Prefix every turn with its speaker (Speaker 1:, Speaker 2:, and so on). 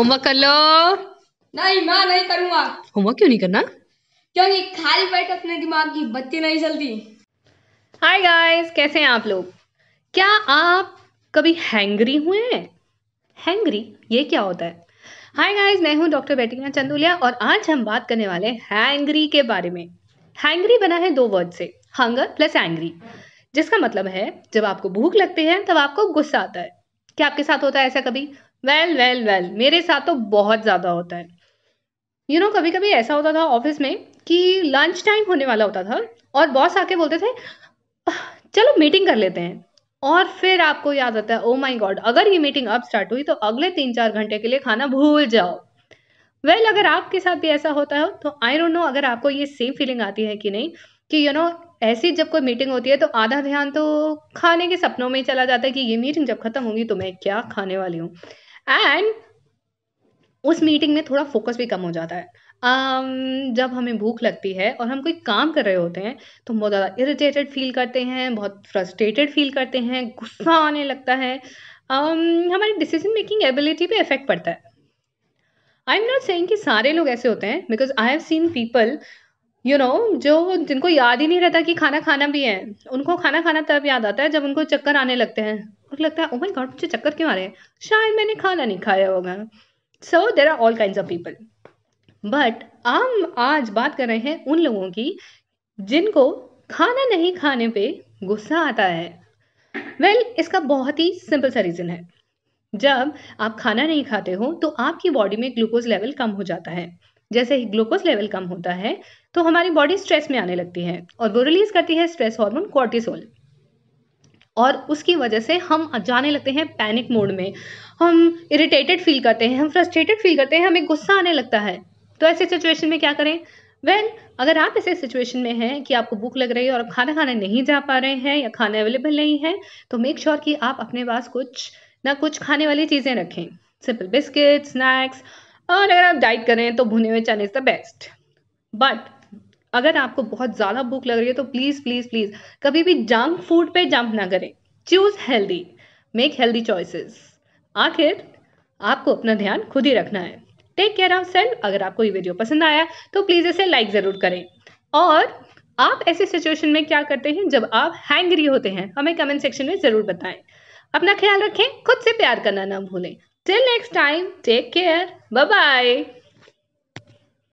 Speaker 1: homework कर लो नहीं मैं नहीं करूँगा होमवर्क क्यों नहीं करना क्योंकि खाली बैठ अपने दिमाग की बत्ती नहीं चलती हाय गाइस कैसे हैं आप लोग क्या आप कभी हैंगरी हुए हैं हैंगरी ये क्या होता है हाय गाइस मैं हूं डॉक्टर बेटिना चंदुलिया और आज हम बात करने वाले हैं हैंगरी के बारे में हैंगरी बना है दो वर्ड से हंगर प्लस एंग्री जिसका मतलब है जब आपको भूख लगती है तब आपको गुस्सा आता है क्या आपके साथ होता है ऐसा कभी वेल वेल वेल मेरे साथ तो बहुत ज़्यादा होता है यू you नो know, कभी कभी ऐसा होता था ऑफिस में कि लंच टाइम होने वाला होता था और बॉस आके बोलते थे चलो मीटिंग कर लेते हैं और फिर आपको याद आता है ओ माय गॉड अगर ये मीटिंग अब स्टार्ट हुई तो अगले तीन चार घंटे के लिए खाना भूल जाओ वेल well, अगर आपके साथ भी ऐसा होता है तो आई डोंट नो अगर आपको ये सेम फीलिंग आती है कि नहीं कि यू you नो know, ऐसी जब कोई मीटिंग होती है तो आधा ध्यान तो खाने के सपनों में ही चला जाता है कि ये मीटिंग जब खत्म होगी तो मैं क्या खाने वाली हूँ एंड उस मीटिंग में थोड़ा फोकस भी कम हो जाता है um, जब हमें भूख लगती है और हम कोई काम कर रहे होते हैं तो हम बहुत ज़्यादा इरिटेटेड फील करते हैं बहुत फ्रस्ट्रेटेड फील करते हैं गुस्सा आने लगता है um, हमारी डिसीजन मेकिंग एबिलिटी पे इफेक्ट पड़ता है आई एम नॉट सेइंग कि सारे लोग ऐसे होते हैं because I have seen people you know जो जिनको याद ही नहीं रहता कि खाना खाना भी है उनको खाना खाना तब याद आता है जब उनको चक्कर आने लगते हैं और लगता है ओ माय गॉड मुझे चक्कर क्यों आ रहे हैं शायद मैंने खाना नहीं खाया होगा so there are all kind of people but हम आज बात कर रहे हैं उन लोगों की जिनको खाना नहीं खाने पे गुस्सा आता है वेल well, इसका बहुत ही सिंपल सा रीज़न है जब आप खाना नहीं खाते हो तो आपकी बॉडी में ग्लूकोज लेवल कम हो जाता है जैसे ही ग्लूकोज लेवल कम होता है तो हमारी बॉडी स्ट्रेस में आने लगती है और वो रिलीज करती है स्ट्रेस हार्मोन कॉर्टिसोल और उसकी वजह से हम जाने लगते हैं पैनिक मोड में हम इरिटेटेड फील करते हैं हम फ्रस्ट्रेटेड फील करते हैं हमें गुस्सा आने लगता है तो ऐसे सिचुएशन में क्या करें well, अगर आप ऐसे सिचुएशन में हैं कि आपको भूख लग रही है और आप खाना खाने नहीं जा पा रहे हैं या खाना अवेलेबल नहीं है तो मेक श्योर sure कि आप अपने पास कुछ ना कुछ खाने वाली चीज़ें रखें सिंपल बिस्किट स्नैक्स और अगर आप डाइट करें तो भुने हुए चने इज़ द बेस्ट बट अगर आपको बहुत ज़्यादा भूख लग रही है तो प्लीज़ प्लीज़ प्लीज़ कभी भी जंक फूड पे जंप ना करें choose healthy make healthy choices आखिर आपको अपना ध्यान खुद ही रखना है टेक केयर ऑफ सेल्फ अगर आपको ये वीडियो पसंद आया तो प्लीज़ इसे लाइक ज़रूर करें और आप ऐसे सिचुएशन में क्या करते हैं जब आप हैंगरी होते हैं हमें कमेंट सेक्शन में ज़रूर बताएं अपना ख्याल रखें खुद से प्यार करना ना भूलें till next time take care bye bye